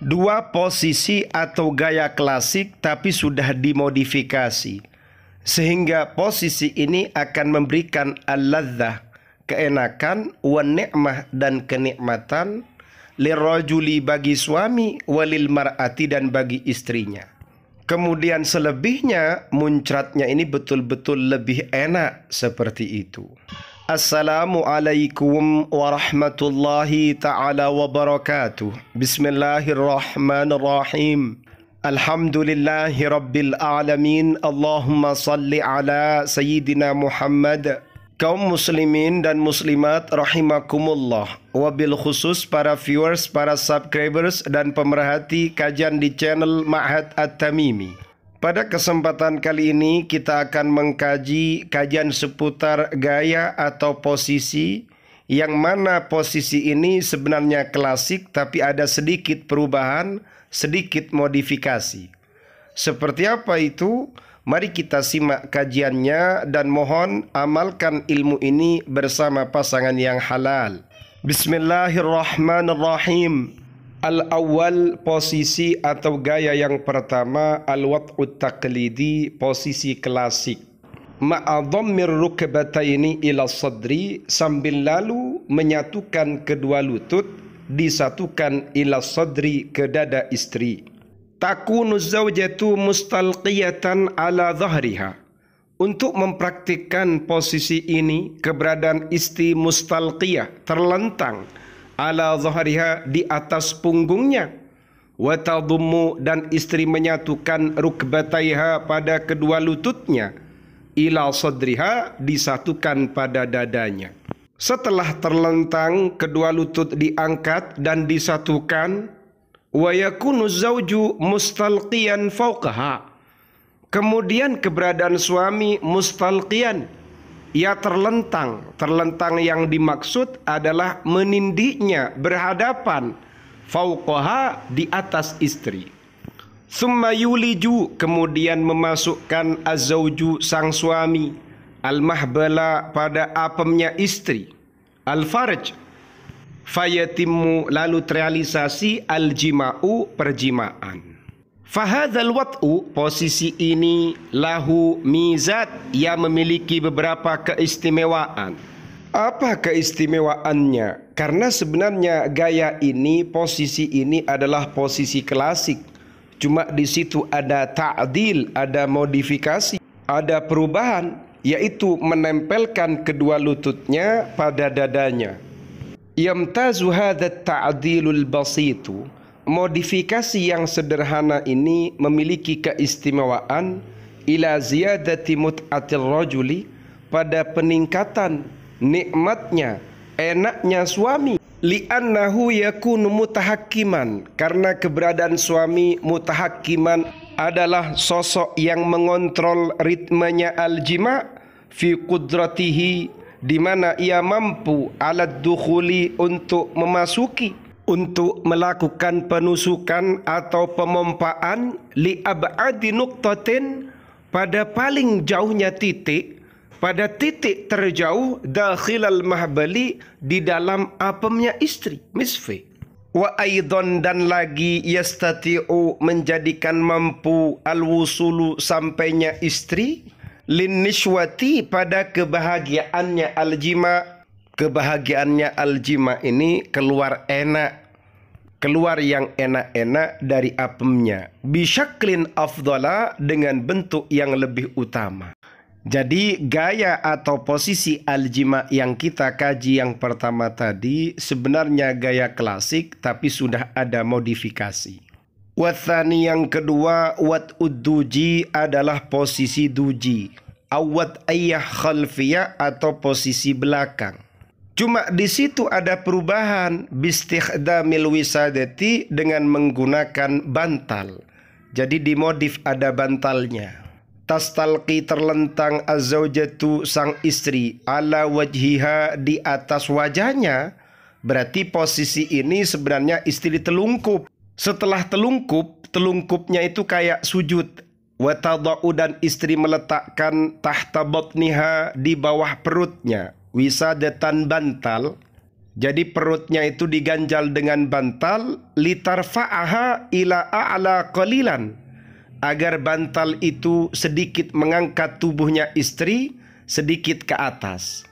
dua posisi atau gaya klasik tapi sudah dimodifikasi sehingga posisi ini akan memberikan al-ladzah keenakan wa ni'mah dan kenikmatan lirajuli bagi suami walil mar'ati dan bagi istrinya kemudian selebihnya muncratnya ini betul-betul lebih enak seperti itu Assalamualaikum warahmatullahi taala wabarakatuh. Bismillahirrahmanirrahim. Alhamdulillahi rabbil alamin. Allahumma salli ala sayyidina Muhammad. Kaum muslimin dan muslimat rahimakumullah. Wabil khusus para viewers, para subscribers dan pemerhati kajian di channel Ma'had At-Tamimi. Pada kesempatan kali ini kita akan mengkaji kajian seputar gaya atau posisi yang mana posisi ini sebenarnya klasik tapi ada sedikit perubahan, sedikit modifikasi. Seperti apa itu? Mari kita simak kajiannya dan mohon amalkan ilmu ini bersama pasangan yang halal. Bismillahirrahmanirrahim. Al awal posisi atau gaya yang pertama al wad'u taqlidi posisi klasik. Ma'adhammir rukbataini ila sadri sambil lalu menyatukan kedua lutut disatukan ila sadri ke dada istri. Takunu zawjatu mustalqiyatan ala zahriha Untuk mempraktikkan posisi ini, keberadaan isti mustalqiyah terlentang ala zahariha di atas punggungnya wa dan istri menyatukan rukbataiha pada kedua lututnya ila sadriha disatukan pada dadanya setelah terlentang kedua lutut diangkat dan disatukan wa yakunu zauju mustalqiyan fawqaha kemudian keberadaan suami mustalqiyan ia terlentang. Terlentang yang dimaksud adalah menindiknya berhadapan fauqaha di atas istri. Summa yuliju kemudian memasukkan azauju sang suami al-mahbala pada apemnya istri al-farj fayatimu lalu terrealisasi al-jima'u perjimaan Fahadhal wat'u posisi ini lahu mizat yang memiliki beberapa keistimewaan. Apa keistimewaannya? Karena sebenarnya gaya ini, posisi ini adalah posisi klasik. Cuma di situ ada ta'dil, ada modifikasi, ada perubahan, yaitu menempelkan kedua lututnya pada dadanya. Yamtazu hadha ta'dilul basitu modifikasi yang sederhana ini memiliki keistimewaan ila ziyadati mut'atil rajuli pada peningkatan nikmatnya enaknya suami li'annahu yakunu mutahakiman karena keberadaan suami mutahakiman adalah sosok yang mengontrol ritmenya al-jima fi qudratihi di mana ia mampu alat dukhuli untuk memasuki untuk melakukan penusukan atau pemompaan li ab'adi nuqtatin pada paling jauhnya titik pada titik terjauh dakhilal mahbali di dalam apemnya istri misfi wa aidon dan lagi yastati'u menjadikan mampu alwusulu sampainya istri lin nishwati pada kebahagiaannya aljima kebahagiaannya aljima ini keluar enak keluar yang enak-enak dari apemnya. Bishaklin afdola dengan bentuk yang lebih utama. Jadi gaya atau posisi aljima yang kita kaji yang pertama tadi sebenarnya gaya klasik tapi sudah ada modifikasi. Wathani yang kedua wat uduji adalah posisi duji. Awat ayah khalfiyah atau posisi belakang. Cuma di situ ada perubahan bistikhdamil wisadati dengan menggunakan bantal. Jadi dimodif ada bantalnya. Tastalki terlentang azaujatu sang istri ala wajhiha di atas wajahnya. Berarti posisi ini sebenarnya istri telungkup. Setelah telungkup, telungkupnya itu kayak sujud. Watadau dan istri meletakkan tahta botniha di bawah perutnya wisadatan bantal jadi perutnya itu diganjal dengan bantal litarfa'aha ila a'la qalilan agar bantal itu sedikit mengangkat tubuhnya istri sedikit ke atas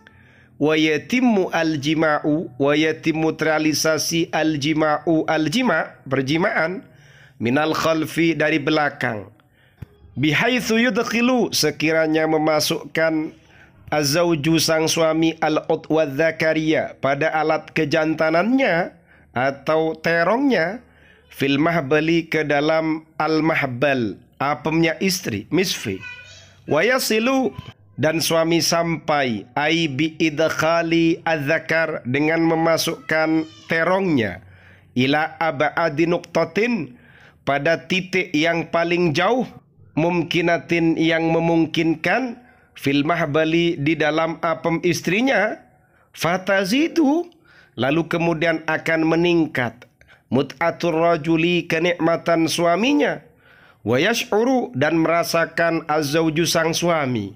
wa yatimmu aljima'u wa yatimmu aljima'u aljima berjimaan minal khalfi dari belakang bihaitsu yudkhilu sekiranya memasukkan Azawju sang suami al utwad zakaria pada alat kejantanannya atau terongnya fil mahbali ke dalam al-mahbal apemnya istri misfi wayasilu dan suami sampai ai bi idkhali adzakar dengan memasukkan terongnya ila abadi nuktatin pada titik yang paling jauh mumkinatin yang memungkinkan fil mahbali di dalam apem istrinya Fatazi itu lalu kemudian akan meningkat mut'atur rajuli kenikmatan suaminya wa yash'uru dan merasakan azauju sang suami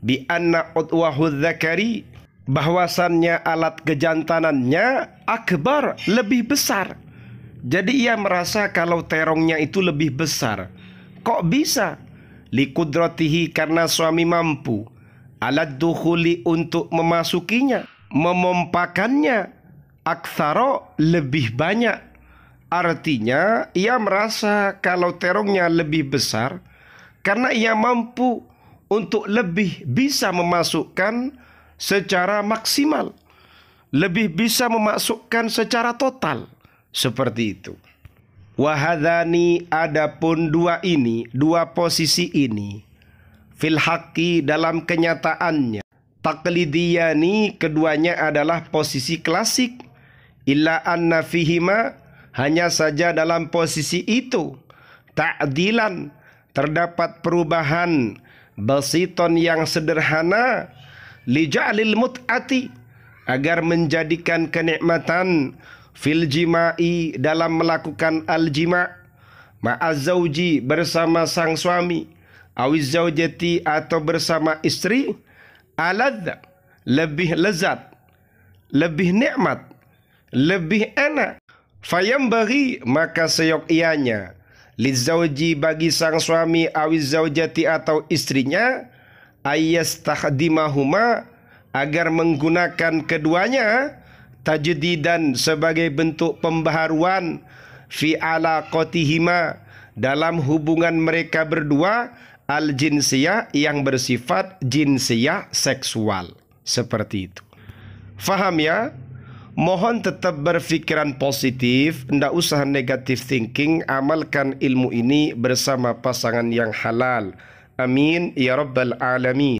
bi anna utwahu dzakari bahwasannya alat kejantanannya akbar lebih besar jadi ia merasa kalau terongnya itu lebih besar kok bisa likudratihi karena suami mampu alat dukhuli untuk memasukinya memompakannya aksaro lebih banyak artinya ia merasa kalau terongnya lebih besar karena ia mampu untuk lebih bisa memasukkan secara maksimal lebih bisa memasukkan secara total seperti itu Wahadani adapun dua ini, dua posisi ini filhaki dalam kenyataannya. Taklidiyani keduanya adalah posisi klasik. Illa anna fihima hanya saja dalam posisi itu ta'dilan terdapat perubahan basiton yang sederhana lija'lil mut'ati agar menjadikan kenikmatan fil jima'i dalam melakukan al jima' zauji bersama sang suami awiz zaujati atau bersama istri alad lebih lezat lebih nikmat lebih enak Fayam bagi maka seyok ianya lizauji bagi sang suami awiz zaujati atau istrinya ayastakhdimahuma agar menggunakan keduanya tajdidan sebagai bentuk pembaharuan fi ala kotihima dalam hubungan mereka berdua al jinsiyah yang bersifat jinsiyah seksual seperti itu. Faham ya? Mohon tetap berpikiran positif, tidak usah negatif thinking, amalkan ilmu ini bersama pasangan yang halal. Amin ya rabbal alamin.